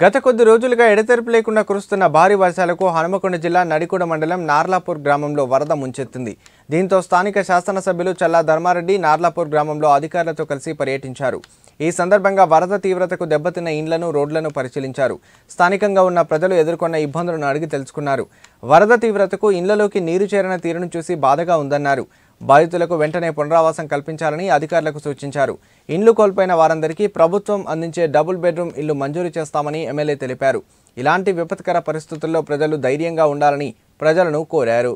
గత కొద్ది రోజులుగా ఎడతెరపు లేకుండా కురుస్తున్న భారీ వర్షాలకు హనుమకొండ జిల్లా నడికూడ మండలం నార్లాపూర్ గ్రామంలో వరద ముంచెత్తింది దీంతో స్థానిక శాసనసభ్యులు చల్లా ధర్మారెడ్డి నార్లాపూర్ గ్రామంలో అధికారులతో కలిసి పర్యటించారు ఈ సందర్భంగా వరద తీవ్రతకు దెబ్బతిన్న ఇండ్లను రోడ్లను పరిశీలించారు స్థానికంగా ఉన్న ప్రజలు ఎదుర్కొన్న ఇబ్బందులను అడిగి తెలుసుకున్నారు వరద తీవ్రతకు ఇండ్లలోకి నీరు చేరిన తీరును చూసి బాధగా ఉందన్నారు బాధితులకు వెంటనే పునరావాసం కల్పించాలని అధికారులకు సూచించారు ఇండ్లు కోల్పోయిన వారందరికీ ప్రభుత్వం అందించే డబుల్ బెడ్రూమ్ ఇల్లు మంజూరు చేస్తామని ఎమ్మెల్యే తెలిపారు ఇలాంటి విపత్కర పరిస్థితుల్లో ప్రజలు ధైర్యంగా ఉండాలని ప్రజలను కోరారు